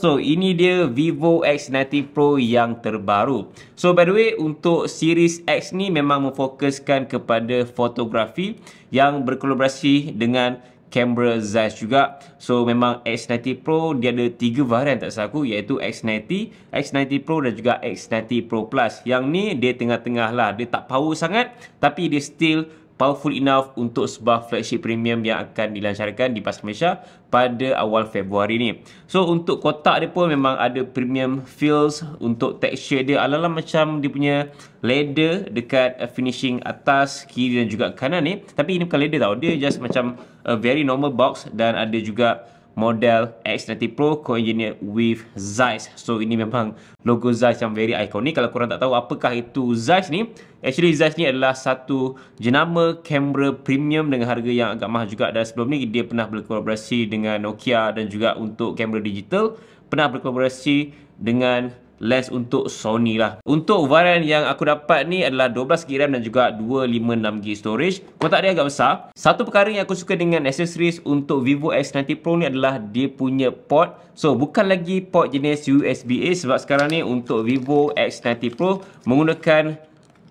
So ini dia Vivo X90 Pro yang terbaru. So by the way untuk series X ni memang memfokuskan kepada fotografi yang berkolaborasi dengan kamera Zeiss juga. So memang X90 Pro dia ada tiga varian tak salah aku iaitu X90, X90 Pro dan juga X90 Pro Plus. Yang ni dia tengah-tengah lah. Dia tak power sangat tapi dia still powerful enough untuk sebuah flagship premium yang akan dilancarkan di pasar Malaysia pada awal Februari ni. So untuk kotak dia pun memang ada premium feels untuk texture dia ala-ala macam dia punya leather dekat uh, finishing atas kiri dan juga kanan ni. Tapi ini bukan leather tau. Dia just macam a very normal box dan ada juga model X90 Pro co-engineered with Zeiss. So ini memang logo Zeiss yang very iconic. Kalau korang tak tahu apakah itu Zeiss ni, actually Zeiss ni adalah satu jenama kamera premium dengan harga yang agak mahal juga. Dan sebelum ni dia pernah berkolaborasi dengan Nokia dan juga untuk kamera digital. Pernah berkolaborasi dengan less untuk Sony lah. Untuk varian yang aku dapat ni adalah 12GB RAM dan juga 256GB storage. Kotak dia agak besar. Satu perkara yang aku suka dengan accessories untuk Vivo X90 Pro ni adalah dia punya port. So, bukan lagi port jenis USB-A sebab sekarang ni untuk Vivo X90 Pro menggunakan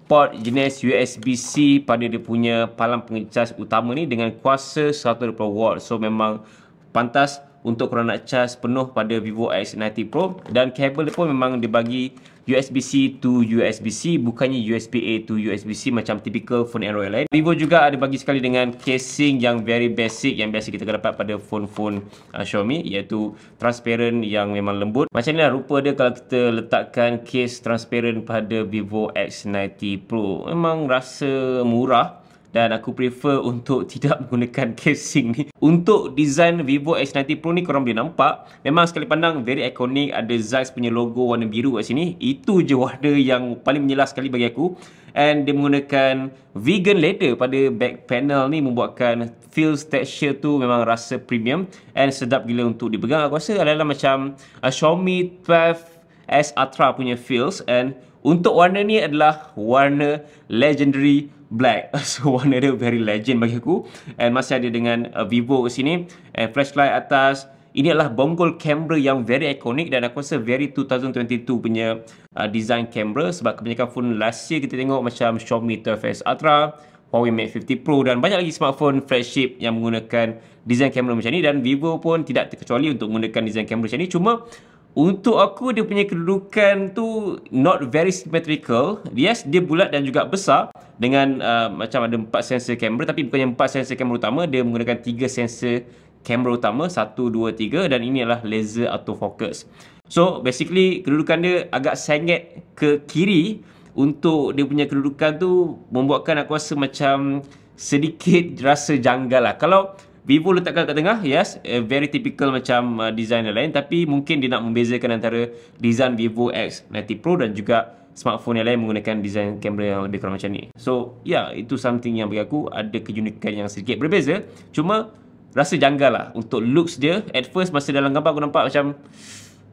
port jenis USB-C pada dia punya palang pengecas utama ni dengan kuasa 120W. So, memang pantas untuk korang nak charge penuh pada Vivo X90 Pro dan kabel pun memang dibagi USB-C to USB-C bukannya USB-A to USB-C macam typical phone Android lain. Vivo juga ada bagi sekali dengan casing yang very basic yang biasa kita dapat pada phone-phone uh, Xiaomi iaitu transparent yang memang lembut. Macam ni lah rupa dia kalau kita letakkan case transparent pada Vivo X90 Pro. Memang rasa murah dan aku prefer untuk tidak menggunakan casing ni untuk design Vivo X90 Pro ni korang boleh nampak memang sekali pandang very iconic ada Zeiss punya logo warna biru kat sini itu je warna yang paling menyelah sekali bagi aku and dia menggunakan vegan leather pada back panel ni membuatkan feel texture tu memang rasa premium and sedap gila untuk dipegang aku rasa adalah macam Xiaomi 12 S Ultra punya feels and untuk warna ni adalah warna legendary black. So warna dia very legend bagi aku. And masih ada dengan uh, Vivo kat sini. And flashlight atas. Ini adalah bonggol kamera yang very iconic dan aku rasa very 2022 punya uh, design kamera. Sebab kebanyakan phone last year kita tengok macam Xiaomi 12S Ultra, Huawei Mate 50 Pro dan banyak lagi smartphone flagship yang menggunakan design kamera macam ni. Dan Vivo pun tidak terkecuali untuk menggunakan design kamera macam ni. Cuma untuk aku dia punya kedudukan tu not very symmetrical. Yes, dia bulat dan juga besar dengan uh, macam ada empat sensor kamera tapi bukannya empat sensor kamera utama, dia menggunakan tiga sensor kamera utama, 1 2 3 dan ini adalah laser autofocus. So, basically kedudukan dia agak sengit ke kiri untuk dia punya kedudukan tu membuatkan aku rasa macam sedikit rasa janggal lah. Kalau Vivo letakkan kat tengah Yes Very typical macam uh, Design yang lain Tapi mungkin dia nak membezakan Antara Design Vivo X90 Pro Dan juga Smartphone yang lain Menggunakan design kamera Yang lebih kurang macam ni So Ya yeah, Itu something yang bagi aku Ada keunikan yang sedikit berbeza Cuma Rasa janggal lah Untuk looks dia At first Masa dalam gambar aku nampak macam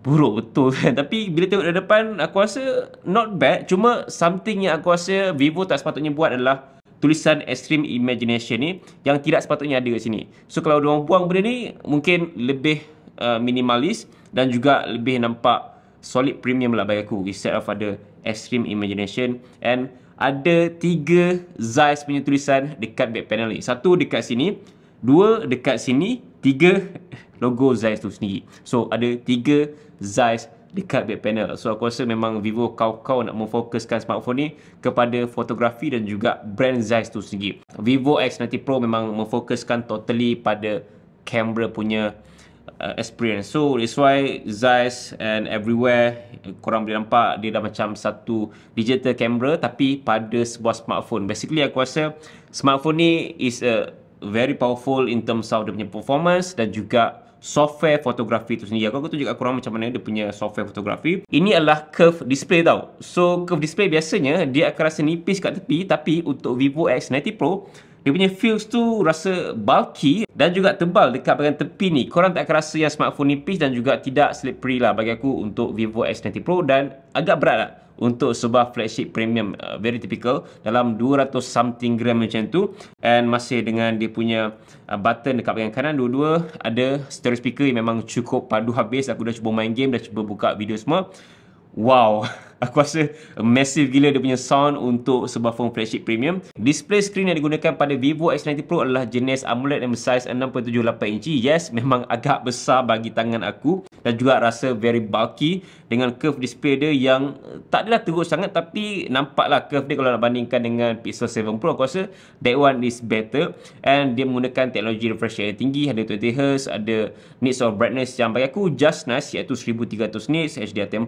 Buruk betul kan Tapi bila tengok dari depan Aku rasa Not bad Cuma something yang aku rasa Vivo tak sepatutnya buat adalah tulisan extreme imagination ni yang tidak sepatutnya ada kat sini. So kalau dia orang buang benda ni mungkin lebih uh, minimalis dan juga lebih nampak solid premium lah bagi aku. Instead of ada extreme imagination and ada tiga size punya tulisan dekat back panel ni. Satu dekat sini, dua dekat sini, tiga logo size tu sendiri. So ada tiga size dekat back panel. So aku rasa memang Vivo kau-kau nak memfokuskan smartphone ni kepada fotografi dan juga brand Zeiss tu sendiri. Vivo X90 Pro memang memfokuskan totally pada kamera punya uh, experience. So that's why Zeiss and everywhere korang boleh nampak dia dah macam satu digital camera tapi pada sebuah smartphone. Basically aku rasa smartphone ni is a uh, very powerful in terms of dia punya performance dan juga software fotografi tu sendiri. Aku akan tunjuk kat korang macam mana dia punya software fotografi. Ini adalah curve display tau. So curve display biasanya dia akan rasa nipis kat tepi tapi untuk Vivo X90 Pro dia punya feels tu rasa bulky dan juga tebal dekat bahagian tepi ni korang tak akan rasa yang smartphone nipis dan juga tidak slippery lah bagi aku untuk Vivo X90 Pro dan agak berat lah untuk sebuah flagship premium uh, very typical dalam 200 something gram macam tu and masih dengan dia punya uh, button dekat bahagian kanan dua-dua ada stereo speaker yang memang cukup padu habis aku dah cuba main game dah cuba buka video semua wow aku rasa massive gila dia punya sound untuk sebuah phone flagship premium. Display screen yang digunakan pada Vivo X90 Pro adalah jenis AMOLED yang size 6.78 inci. Yes, memang agak besar bagi tangan aku dan juga rasa very bulky dengan curve display dia yang eh, tak adalah teruk sangat tapi nampaklah curve dia kalau nak bandingkan dengan Pixel 7 Pro aku rasa that one is better and dia menggunakan teknologi refresh yang tinggi ada 20Hz ada nits of brightness yang bagi aku just nice iaitu 1300 nits HDR10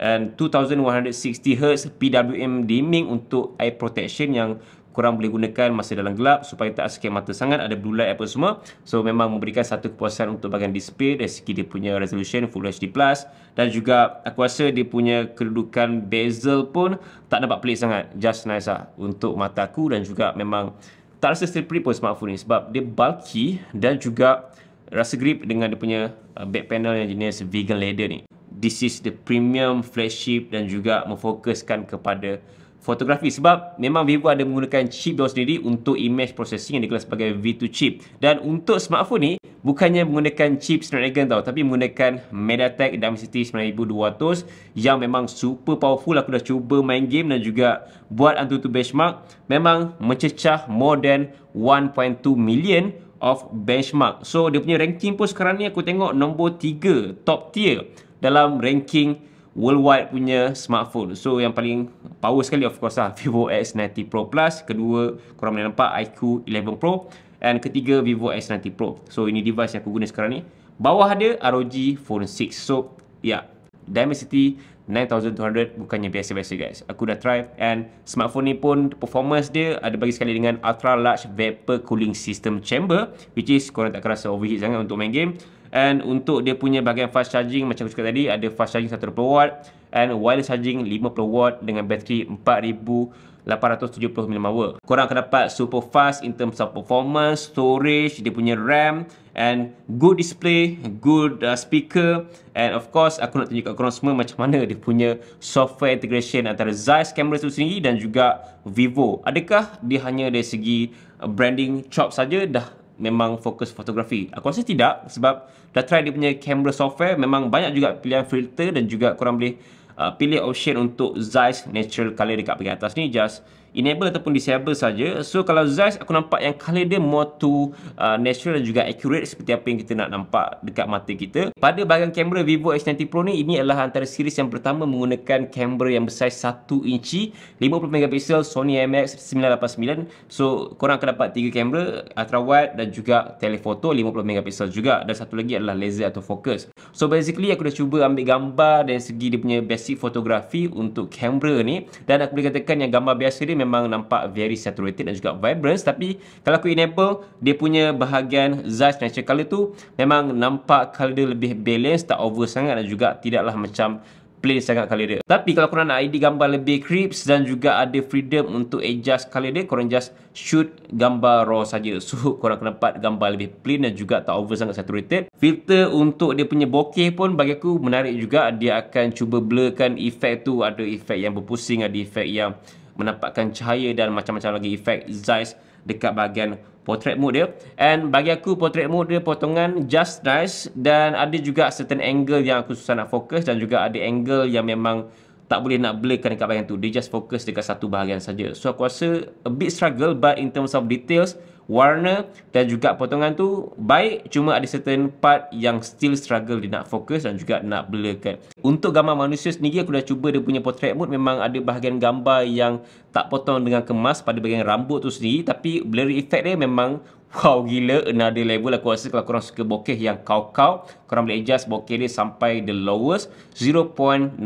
and 2160 Hz PWM dimming untuk eye protection yang kurang boleh gunakan masa dalam gelap supaya tak sakit mata sangat ada blue light apa semua so memang memberikan satu kepuasan untuk bahagian display dari segi dia punya resolution full HD plus dan juga aku rasa dia punya kedudukan bezel pun tak nampak pelik sangat just nice lah untuk mata aku dan juga memang tak rasa slippery pun smartphone ni sebab dia bulky dan juga rasa grip dengan dia punya uh, back panel yang jenis vegan leather ni this is the premium flagship dan juga memfokuskan kepada fotografi sebab memang Vivo ada menggunakan chip dia sendiri untuk image processing yang dikenal sebagai V2 chip dan untuk smartphone ni bukannya menggunakan chip Snapdragon tau tapi menggunakan MediaTek Dimensity 9200 yang memang super powerful aku dah cuba main game dan juga buat Antutu benchmark memang mencecah more than 1.2 million of benchmark so dia punya ranking pun sekarang ni aku tengok nombor 3 top tier dalam ranking worldwide punya smartphone. So yang paling power sekali of course lah Vivo X90 Pro Plus, kedua korang boleh nampak IQ 11 Pro and ketiga Vivo X90 Pro. So ini device yang aku guna sekarang ni. Bawah ada ROG Phone 6. So ya, yeah. Dimensity 9200 bukannya biasa-biasa guys. Aku dah try and smartphone ni pun performance dia ada bagi sekali dengan ultra large vapor cooling system chamber which is korang tak akan rasa overheat sangat untuk main game. And untuk dia punya bahagian fast charging macam aku cakap tadi ada fast charging 120 watt and wireless charging 50 watt dengan bateri 4870 mAh. Korang akan dapat super fast in terms of performance, storage, dia punya RAM and good display, good uh, speaker and of course aku nak tunjukkan kat korang semua macam mana dia punya software integration antara Zeiss camera tu sendiri dan juga Vivo. Adakah dia hanya dari segi uh, branding chop saja dah memang fokus fotografi. Aku rasa tidak sebab dah try dia punya camera software memang banyak juga pilihan filter dan juga kurang boleh uh, pilih option untuk Zeiss natural color dekat bahagian atas ni just enable ataupun disable saja. So kalau Zeiss aku nampak yang color dia more to uh, natural dan juga accurate seperti apa yang kita nak nampak dekat mata kita. Pada bahagian kamera Vivo X90 Pro ni ini adalah antara series yang pertama menggunakan kamera yang bersaiz 1 inci 50 megapixel Sony IMX 989. So korang akan dapat tiga kamera ultra wide dan juga telephoto 50 megapixel juga dan satu lagi adalah laser atau focus. So basically aku dah cuba ambil gambar dari segi dia punya basic fotografi untuk kamera ni dan aku boleh katakan yang gambar biasa dia memang nampak very saturated dan juga vibrant tapi kalau aku enable dia punya bahagian Zash Natural Color tu memang nampak color dia lebih balance, tak over sangat dan juga tidaklah macam plain sangat color dia. Tapi kalau korang nak ID gambar lebih crisp dan juga ada freedom untuk adjust color dia, korang just shoot gambar raw saja. So korang akan dapat gambar lebih plain dan juga tak over sangat saturated. Filter untuk dia punya bokeh pun bagi aku menarik juga. Dia akan cuba blurkan efek tu. Ada efek yang berpusing, ada efek yang mendapatkan cahaya dan macam-macam lagi efek Zeiss dekat bahagian portrait mode dia. And bagi aku portrait mode dia potongan just nice dan ada juga certain angle yang aku susah nak fokus dan juga ada angle yang memang tak boleh nak blurkan dekat bahagian tu. Dia just fokus dekat satu bahagian saja. So aku rasa a bit struggle but in terms of details warna dan juga potongan tu baik cuma ada certain part yang still struggle dia nak fokus dan juga nak blurkan untuk gambar manusia sendiri aku dah cuba dia punya portrait mode memang ada bahagian gambar yang tak potong dengan kemas pada bahagian rambut tu sendiri tapi blurry effect dia memang Wow gila another level aku rasa kalau korang suka bokeh yang kau-kau Korang boleh adjust bokeh dia sampai the lowest 0.95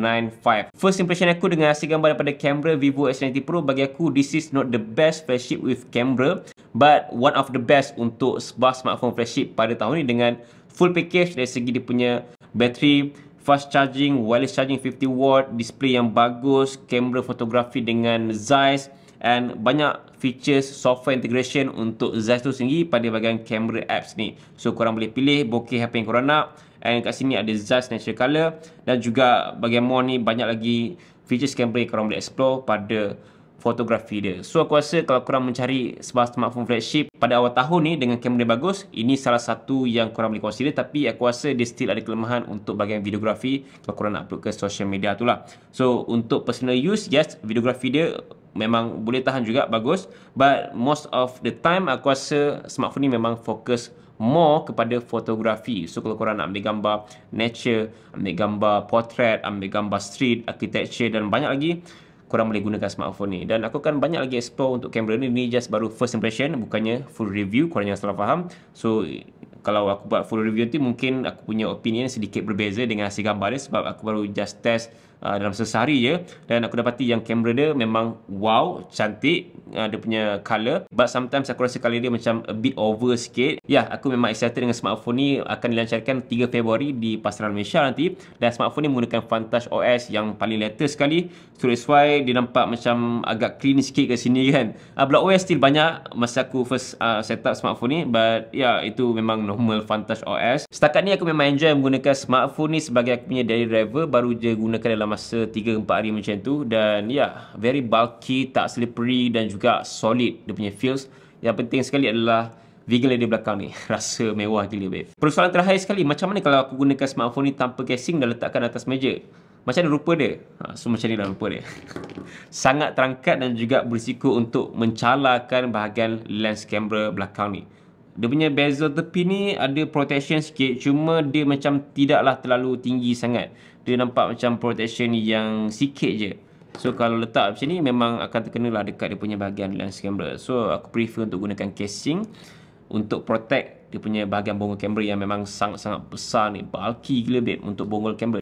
First impression aku dengan hasil gambar daripada kamera Vivo s 90 Pro Bagi aku this is not the best flagship with camera But one of the best untuk sebuah smartphone flagship pada tahun ni dengan full package dari segi dia punya bateri, fast charging, wireless charging 50 watt, display yang bagus, kamera fotografi dengan Zeiss and banyak features software integration untuk Zeiss tu sendiri pada bahagian kamera apps ni. So korang boleh pilih bokeh apa yang korang nak. And kat sini ada Zeiss Natural Color dan juga bagian more ni banyak lagi features kamera yang korang boleh explore pada fotografi dia. So aku rasa kalau korang mencari sebuah smartphone flagship pada awal tahun ni dengan kamera bagus, ini salah satu yang korang boleh consider tapi aku rasa dia still ada kelemahan untuk bahagian videografi kalau korang nak upload ke social media tu lah. So untuk personal use, yes, videografi dia memang boleh tahan juga, bagus. But most of the time aku rasa smartphone ni memang fokus more kepada fotografi. So kalau korang nak ambil gambar nature, ambil gambar portrait, ambil gambar street, architecture dan banyak lagi, korang boleh gunakan smartphone ni dan aku akan banyak lagi explore untuk kamera ni ni just baru first impression bukannya full review korang jangan salah faham so kalau aku buat full review nanti mungkin aku punya opinion sedikit berbeza dengan hasil gambar dia sebab aku baru just test uh, dalam sesehari je dan aku dapati yang kamera dia memang wow cantik uh, dia punya color but sometimes aku rasa kali dia macam a bit over sikit ya yeah, aku memang excited dengan smartphone ni akan dilancarkan 3 Februari di pasaran Malaysia nanti dan smartphone ni menggunakan Fantouch OS yang paling latest sekali so that's why dia nampak macam agak clean sikit kat sini kan uh, block OS still banyak masa aku first uh, set up smartphone ni but ya yeah, itu memang no normal Fantouch OS. Setakat ni aku memang enjoy menggunakan smartphone ni sebagai aku punya daily driver baru je gunakan dalam masa 3-4 hari macam tu dan ya yeah, very bulky, tak slippery dan juga solid dia punya feels. Yang penting sekali adalah Vigil di belakang ni. Rasa mewah gila babe. Persoalan terakhir sekali. Macam mana kalau aku gunakan smartphone ni tanpa casing dan letakkan atas meja? Macam mana rupa dia? Ha, so macam ni lah rupa dia. Sangat terangkat dan juga berisiko untuk mencalarkan bahagian lens kamera belakang ni. Dia punya bezel tepi ni ada protection sikit cuma dia macam tidaklah terlalu tinggi sangat. Dia nampak macam protection yang sikit je. So kalau letak macam ni memang akan terkenalah dekat dia punya bahagian lens camera. So aku prefer untuk gunakan casing untuk protect dia punya bahagian bonggol kamera yang memang sangat-sangat besar ni. Bulky gila babe untuk bonggol kamera.